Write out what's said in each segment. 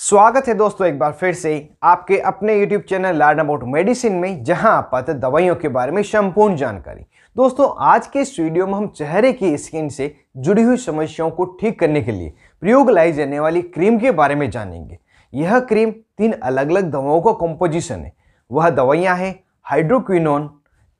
स्वागत है दोस्तों एक बार फिर से आपके अपने YouTube channel learn about medicine में जहां आप पाते दवाइयों के बारे में संपूर्ण जानकारी दोस्तों आज के इस वीडियो में हम चेहरे की स्किन से जुड़ी हुई समस्याओं को ठीक करने के लिए प्रयोग लाई जाने वाली क्रीम के बारे में जानेंगे यह क्रीम तीन अलग अलग दवाओं का कॉम्पोजिशन है वह दवाइयाँ हैं हाइड्रोक्विनोन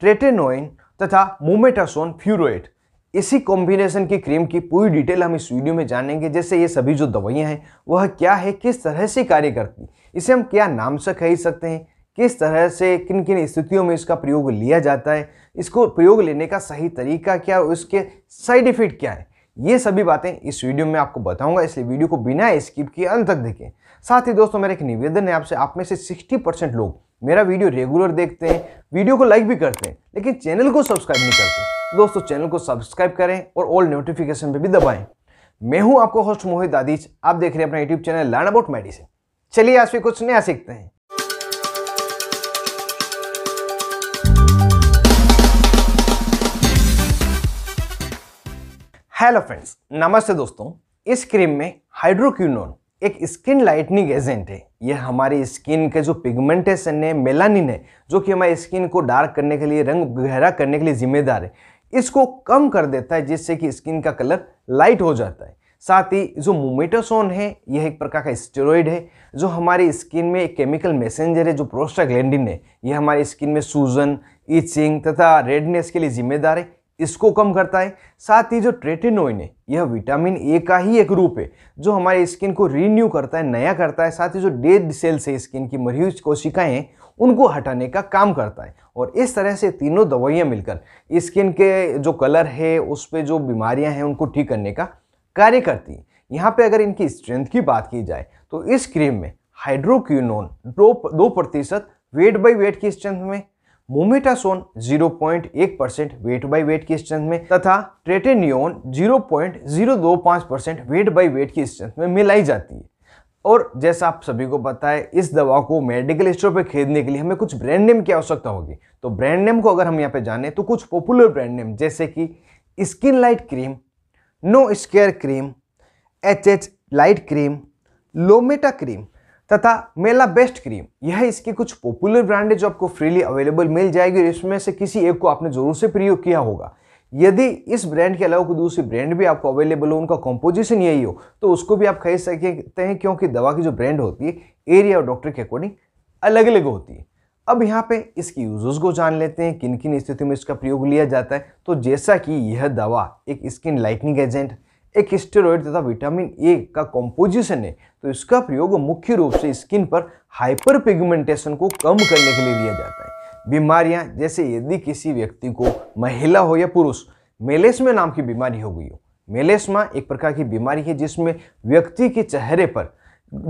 ट्रेटेनोइन तथा मोमेटासोन फ्यूरोएट इसी कॉम्बिनेशन की क्रीम की पूरी डिटेल हम इस वीडियो में जानेंगे जैसे ये सभी जो दवाइयाँ हैं वह क्या है किस तरह से कार्य करती इसे हम क्या नाम से खरीद सकते हैं किस तरह से किन किन स्थितियों में इसका प्रयोग लिया जाता है इसको प्रयोग लेने का सही तरीका क्या उसके साइड इफेक्ट क्या है ये सभी बातें इस वीडियो में आपको बताऊंगा इसलिए वीडियो को बिना स्किप किए अंत तक देखें साथ ही दोस्तों मेरा एक निवेदन है आपसे आप में से 60 परसेंट लोग मेरा वीडियो रेगुलर देखते हैं वीडियो को लाइक भी करते हैं लेकिन चैनल को सब्सक्राइब नहीं करते दोस्तों चैनल को सब्सक्राइब करें और ऑल नोटिफिकेशन पे भी दबाएं मैं हूं आपको होस्ट मोहित दादीज आप देख रहे हैं अपना YouTube channel learn about medicine चलिए आज भी कुछ नया सीखते हैं हेलो फ्रेंड्स नमस्ते दोस्तों इस क्रीम में हाइड्रोक्यूनोन एक स्किन लाइटनिंग एजेंट है यह हमारी स्किन के जो पिगमेंटेशन है मेलानिन है जो कि हमारी स्किन को डार्क करने के लिए रंग गहरा करने के लिए जिम्मेदार है इसको कम कर देता है जिससे कि स्किन का कलर लाइट हो जाता है साथ ही जो मोमेटोसोन है यह एक प्रकार का स्टेरॉइड है जो हमारी स्किन में एक केमिकल मैसेंजर है जो प्रोस्टाग्लैंडिन है यह हमारी स्किन में सूजन ईचिंग तथा रेडनेस के लिए जिम्मेदार है इसको कम करता है साथ ही जो ट्रेटिनोइन है यह विटामिन ए का ही एक रूप है जो हमारे स्किन को रीन्यू करता है नया करता है साथ ही जो डेड सेल्स है स्किन की मरीज कोशिकाएँ हैं उनको हटाने का काम करता है और इस तरह से तीनों दवाइयाँ मिलकर स्किन के जो कलर है उस पर जो बीमारियाँ हैं उनको ठीक करने का कार्य करती हैं यहाँ पे अगर इनकी स्ट्रेंथ की बात की जाए तो इस क्रीम में हाइड्रोक्यूनोन दो दो प्रतिशत वेट बाई वेट की स्ट्रेंथ में mometasone 0.1 percent weight by weight की स्ट्रेंथ में तथा tretinoin 0.025 percent weight by weight की स्ट्रेंथ में मिलाई जाती है और जैसा आप सभी को पता है इस दवा को मेडिकल स्टोर पर खरीदने के लिए हमें कुछ ब्रांड नेम की आवश्यकता होगी तो ब्रांड नेम को अगर हम यहाँ पे जाने तो कुछ पॉपुलर ब्रांड नेम जैसे कि skin light cream no scar cream H H light cream Lometa cream तथा मेला बेस्ट क्रीम यह इसकी कुछ पॉपुलर ब्रांड है जो आपको फ्रीली अवेलेबल मिल जाएगी और इसमें से किसी एक को आपने जरूर से प्रयोग किया होगा यदि इस ब्रांड के अलावा कोई दूसरी ब्रांड भी आपको अवेलेबल हो उनका कॉम्पोजिशन यही हो तो उसको भी आप खरीद सकते हैं क्योंकि दवा की जो ब्रांड होती है एरिया और डॉक्टर के अकॉर्डिंग अलग अलग होती है अब यहाँ पे इसकी यूजर्स को जान लेते हैं किन किन स्थिति में इसका प्रयोग लिया जाता है तो जैसा कि यह दवा एक स्किन लाइटनिंग एजेंट एक स्टेरॉयड तथा विटामिन ए का कॉम्पोजिशन है तो इसका प्रयोग मुख्य रूप से स्किन पर हाइपर पिगमेंटेशन को कम करने के लिए लिया जाता है बीमारियां जैसे यदि किसी व्यक्ति को महिला हो या पुरुष मेलेस्मा नाम की बीमारी हो गई हो मेलेस्मा एक प्रकार की बीमारी है जिसमें व्यक्ति के चेहरे पर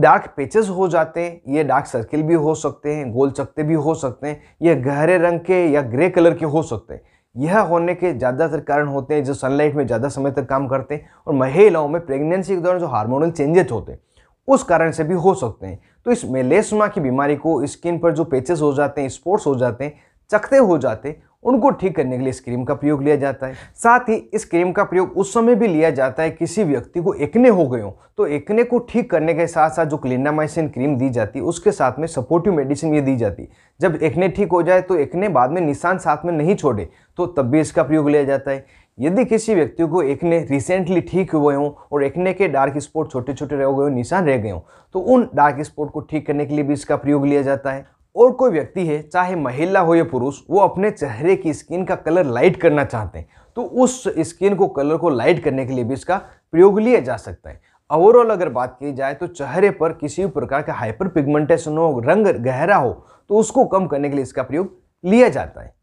डार्क पेचेस हो जाते हैं ये डार्क सर्किल भी हो सकते हैं गोल चक्ते भी हो सकते हैं ये गहरे रंग के या ग्रे कलर के हो सकते हैं यह होने के ज़्यादातर कारण होते हैं जो सनलाइट में ज़्यादा समय तक काम करते हैं और महिलाओं में प्रेगनेंसी के दौरान जो हार्मोनल चेंजेस होते हैं उस कारण से भी हो सकते हैं तो इस मेलेसमा की बीमारी को स्किन पर जो पेचेस हो जाते हैं स्पोर्ट्स हो जाते हैं चखते हो जाते हैं उनको ठीक करने के लिए इस क्रीम का प्रयोग लिया जाता है साथ ही इस क्रीम का प्रयोग उस समय भी लिया जाता है किसी व्यक्ति को एकने हो गए हो तो एकने को ठीक करने के साथ साथ जो क्लिनामाइसिन क्रीम दी जाती है उसके साथ में सपोर्टिव मेडिसिन ये दी जाती है जब एकने ठीक हो जाए तो एकने बाद में निशान साथ में नहीं छोड़े तो तब भी इसका प्रयोग लिया जाता है यदि किसी व्यक्ति को एक ने रिसेंटली ठीक हुए हों और एक ने के डार्क स्पॉट छोटे छोटे रह गए हों निशान रह गए हों तो उन डार्क स्पॉट को ठीक करने के लिए भी इसका प्रयोग लिया जाता है और कोई व्यक्ति है चाहे महिला हो या पुरुष वो अपने चेहरे की स्किन का कलर लाइट करना चाहते हैं तो उस स्किन को कलर को लाइट करने के लिए भी इसका प्रयोग लिया जा सकता है ओवरऑल अगर बात की जाए तो चेहरे पर किसी भी प्रकार का हाइपर पिगमेंटेशन हो रंग गहरा हो तो उसको कम करने के लिए इसका प्रयोग लिया जाता है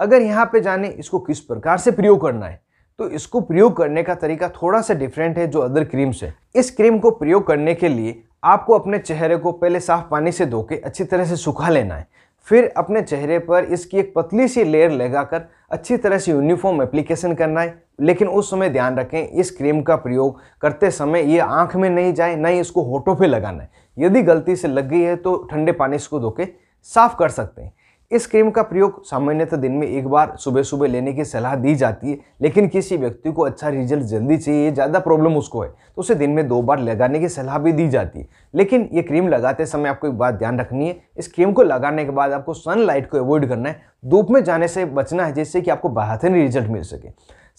अगर यहाँ पे जाने इसको किस प्रकार से प्रयोग करना है तो इसको प्रयोग करने का तरीका थोड़ा सा डिफरेंट है जो अदर क्रीम्स है इस क्रीम को प्रयोग करने के लिए आपको अपने चेहरे को पहले साफ पानी से धो के अच्छी तरह से सुखा लेना है फिर अपने चेहरे पर इसकी एक पतली सी लेयर लगाकर अच्छी तरह से यूनिफॉर्म एप्लीकेशन करना है लेकिन उस समय ध्यान रखें इस क्रीम का प्रयोग करते समय ये आँख में नहीं जाए ना ही इसको होठों पे लगाना है यदि गलती से लग गई है तो ठंडे पानी इसको धो के साफ़ कर सकते हैं इस क्रीम का प्रयोग सामान्यतः दिन में एक बार सुबह सुबह लेने की सलाह दी जाती है लेकिन किसी व्यक्ति को अच्छा रिजल्ट जल्दी चाहिए ज़्यादा प्रॉब्लम उसको है तो उसे दिन में दो बार लगाने की सलाह भी दी जाती है लेकिन ये क्रीम लगाते समय आपको एक बात ध्यान रखनी है इस क्रीम को लगाने के बाद आपको सनलाइट को अवॉइड करना है धूप में जाने से बचना है जिससे कि आपको बेहतरीन रिजल्ट मिल सके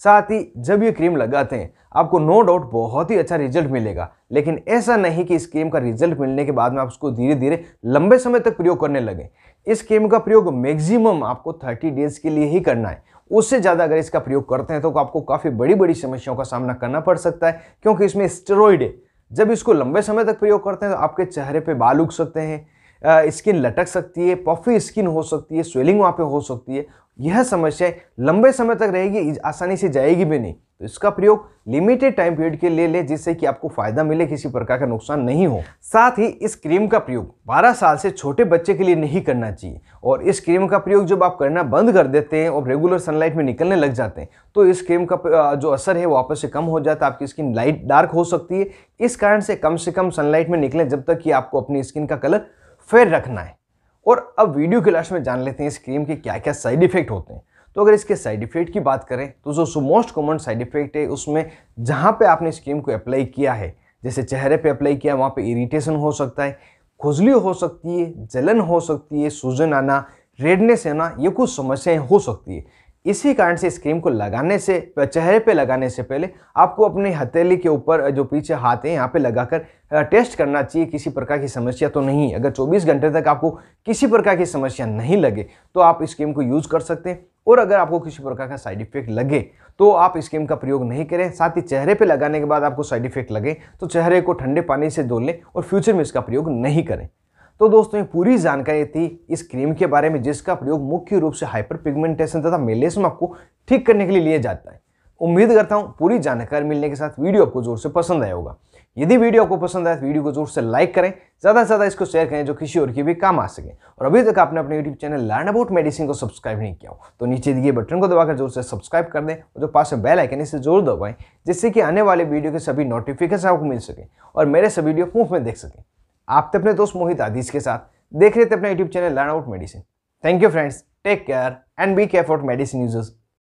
साथ ही जब ये क्रीम लगाते हैं आपको नो डाउट बहुत ही अच्छा रिजल्ट मिलेगा लेकिन ऐसा नहीं कि इस क्रीम का रिजल्ट मिलने के बाद में आप उसको धीरे धीरे लंबे समय तक प्रयोग करने लगें इस क्रीम का प्रयोग मैक्सिमम आपको 30 डेज के लिए ही करना है उससे ज़्यादा अगर इसका प्रयोग करते हैं तो आपको काफ़ी बड़ी बड़ी समस्याओं का सामना करना पड़ सकता है क्योंकि इसमें स्टेरॉइड है जब इसको लंबे समय तक प्रयोग करते हैं तो आपके चेहरे पर बाल उग सकते हैं स्किन लटक सकती है पॉफी स्किन हो सकती है स्वेलिंग वहाँ पे हो सकती है यह समस्या लंबे समय तक रहेगी आसानी से जाएगी भी नहीं तो इसका प्रयोग लिमिटेड टाइम पीरियड के लिए ले जिससे कि आपको फायदा मिले किसी प्रकार का नुकसान नहीं हो साथ ही इस क्रीम का प्रयोग 12 साल से छोटे बच्चे के लिए नहीं करना चाहिए और इस क्रीम का प्रयोग जब आप करना बंद कर देते हैं और रेगुलर सनलाइट में निकलने लग जाते हैं तो इस क्रीम का जो असर है वो वापस से कम हो जाता है आपकी स्किन लाइट डार्क हो सकती है इस कारण से कम से कम सनलाइट में निकलें जब तक कि आपको अपनी स्किन का कलर फिर रखना है और अब वीडियो के लास्ट में जान लेते हैं इस क्रीम के क्या क्या साइड इफेक्ट होते हैं तो अगर इसके साइड इफेक्ट की बात करें तो जो मोस्ट कॉमन साइड इफेक्ट है उसमें जहाँ पे आपने इस क्रीम को अप्लाई किया है जैसे चेहरे पे अप्लाई किया वहाँ पे इरिटेशन हो सकता है खुजली हो सकती है जलन हो सकती है सूजन आना रेडनेस आना ये कुछ समस्याएं हो सकती है इसी कारण से इस क्रीम को लगाने से चेहरे पे लगाने से पहले आपको अपनी हथेली के ऊपर जो पीछे हाथ है यहाँ पे लगाकर टेस्ट करना चाहिए किसी प्रकार की समस्या तो नहीं है अगर 24 घंटे तक आपको किसी प्रकार की समस्या नहीं लगे तो आप इस क्रीम को यूज़ कर सकते हैं और अगर आपको किसी प्रकार का साइड इफेक्ट लगे तो आप इस क्रीम का प्रयोग नहीं करें साथ ही चेहरे पर लगाने के बाद आपको साइड इफेक्ट लगे तो चेहरे को ठंडे पानी से धो लें और फ्यूचर में इसका प्रयोग नहीं करें तो दोस्तों ये पूरी जानकारी थी इस क्रीम के बारे में जिसका प्रयोग मुख्य रूप से हाइपर पिगमेंटेशन तथा मेलेसम आपको ठीक करने के लिए लिया जाता है उम्मीद करता हूँ पूरी जानकारी मिलने के साथ वीडियो आपको जोर से पसंद आया होगा यदि वीडियो आपको पसंद आए तो वीडियो को जोर से लाइक करें ज़्यादा से ज़्यादा इसको शेयर करें जो किसी और की भी काम आ सके और अभी तक आपने अपने YouTube channel learn about medicine को सब्सक्राइब नहीं किया हो तो नीचे दिए बटन को दबाकर जोर से सब्सक्राइब कर दें और जो पास में बेल आइकन इसे जोर दबाएँ जिससे कि आने वाले वीडियो के सभी नोटिफिकेशन आपको मिल सके और मेरे सभी वीडियो मुफ्त में देख सकें आप थे तो अपने दोस्त मोहित आदिश के साथ देख रहे थे अपना YouTube channel learn out medicine thank you friends take care and be care for medicine users